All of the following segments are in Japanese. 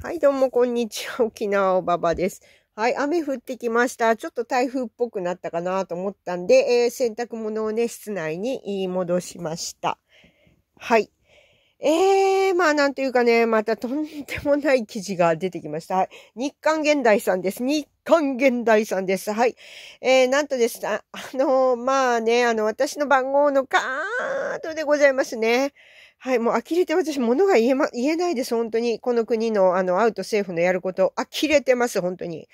はい、どうも、こんにちは。沖縄おばばです。はい、雨降ってきました。ちょっと台風っぽくなったかなと思ったんで、えー、洗濯物をね、室内に戻しました。はい。えー、まあなんというかね、またとんでもない記事が出てきました。はい、日刊現代さんです。日刊現代さんです。はい。えー、なんとですあのまあね、あの、私の番号のカードでございますね。はい、もう呆れて、私、物が言えま、言えないです、本当に。この国の、あの、アウト政府のやること、呆れてます、本当に。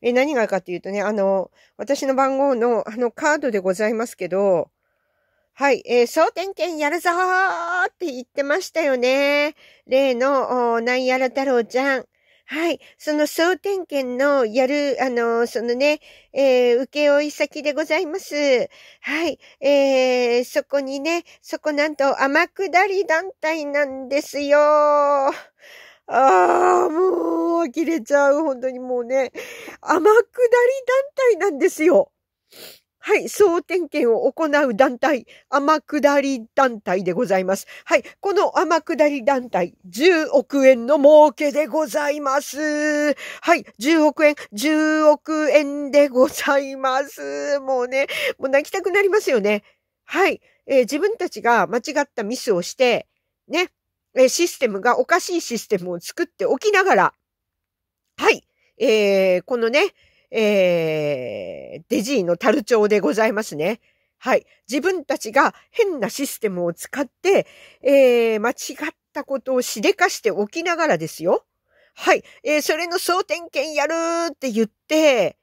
え、何がかっていうとね、あの、私の番号の、あの、カードでございますけど、はい、えー、総点検やるぞーって言ってましたよね。例の、おなんやら太郎ちゃん。はい。その総点検のやる、あの、そのね、えー、受負先でございます。はい。えー、そこにね、そこなんと天下り団体なんですよ。ああ、もう、呆れちゃう。本当にもうね、天下り団体なんですよ。はい、総点検を行う団体、天下り団体でございます。はい、この天下り団体、10億円の儲けでございます。はい、10億円、10億円でございます。もうね、もう泣きたくなりますよね。はい、えー、自分たちが間違ったミスをして、ね、えシステムがおかしいシステムを作っておきながら、はい、えー、このね、えー、デジーの樽町でございますね。はい。自分たちが変なシステムを使って、えー、間違ったことをしでかしておきながらですよ。はい。えー、それの総点検やるって言って、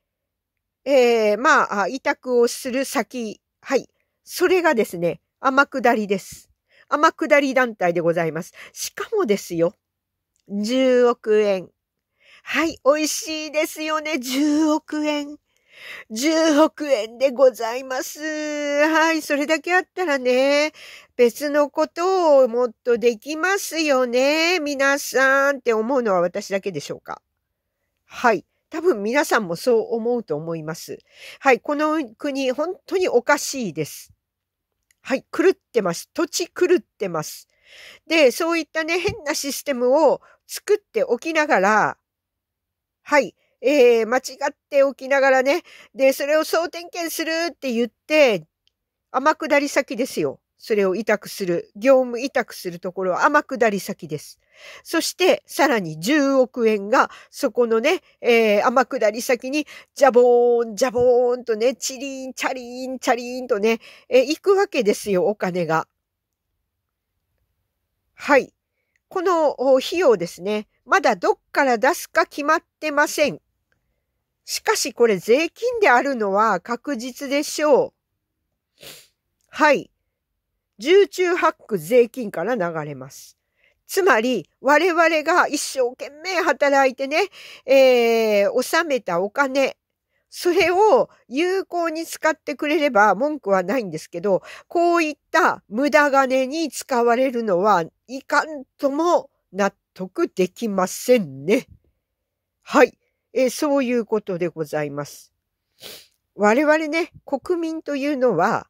えー、まあ、委託をする先。はい。それがですね、天下りです。天下り団体でございます。しかもですよ、10億円はい、美味しいですよね。10億円。10億円でございます。はい、それだけあったらね、別のことをもっとできますよね。皆さんって思うのは私だけでしょうか。はい。多分皆さんもそう思うと思います。はい。この国、本当におかしいです。はい。狂ってます。土地狂ってます。で、そういったね、変なシステムを作っておきながら、はい。えー、間違っておきながらね。で、それを総点検するって言って、天下り先ですよ。それを委託する、業務委託するところは天下り先です。そして、さらに10億円が、そこのね、えー、天下り先に、ジャボーン、ジャボーンとね、チリーン、チャリーン、チャリーンとね、えー、行くわけですよ、お金が。はい。この費用ですね、まだどっから出すか決まってません。しかしこれ税金であるのは確実でしょう。はい。重中八区税金から流れます。つまり、我々が一生懸命働いてね、えー、納めたお金、それを有効に使ってくれれば文句はないんですけど、こういった無駄金に使われるのはいかんとも納得できませんね。はい。えそういうことでございます。我々ね、国民というのは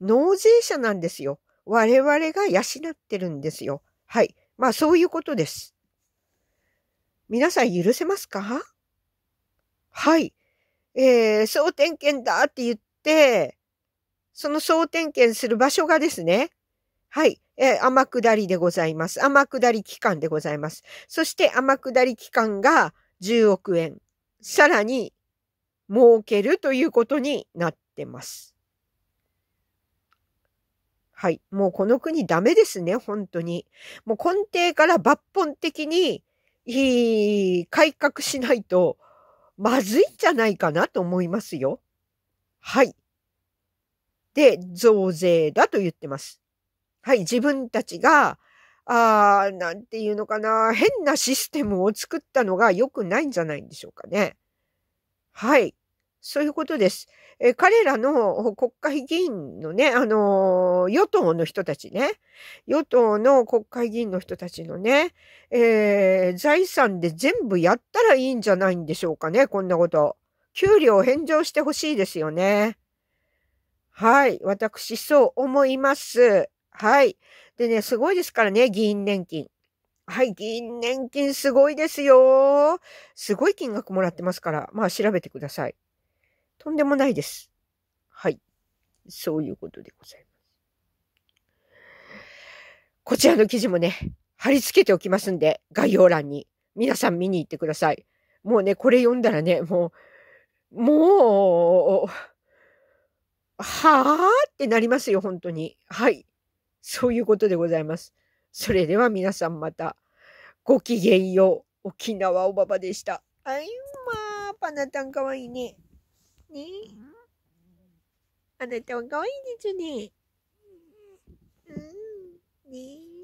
納税者なんですよ。我々が養ってるんですよ。はい。まあそういうことです。皆さん許せますかはい。えー、総点検だって言って、その総点検する場所がですね、はい、えー、天下りでございます。天下り期間でございます。そして天下り期間が10億円、さらに儲けるということになってます。はい。もうこの国ダメですね、本当に。もう根底から抜本的に、改革しないと、まずいんじゃないかなと思いますよ。はい。で、増税だと言ってます。はい、自分たちが、あー、なんていうのかな、変なシステムを作ったのが良くないんじゃないんでしょうかね。はい。そういうことです。え彼らの国会議員のね、あのー、与党の人たちね、与党の国会議員の人たちのね、えー、財産で全部やったらいいんじゃないんでしょうかね、こんなこと。給料返上してほしいですよね。はい。私、そう思います。はい。でね、すごいですからね、議員年金。はい、議員年金すごいですよ。すごい金額もらってますから、まあ調べてください。とんでもないです。はい。そういうことでございます。こちらの記事もね、貼り付けておきますんで、概要欄に皆さん見に行ってください。もうね、これ読んだらね、もう、もう、はぁってなりますよ、本当に。はい。そういうことでございます。それでは皆さんまた、ごきげんよう。沖縄おばばでした。あいまー、パナタンかわいいね。ね。あなたは可愛いですね。うん、ね。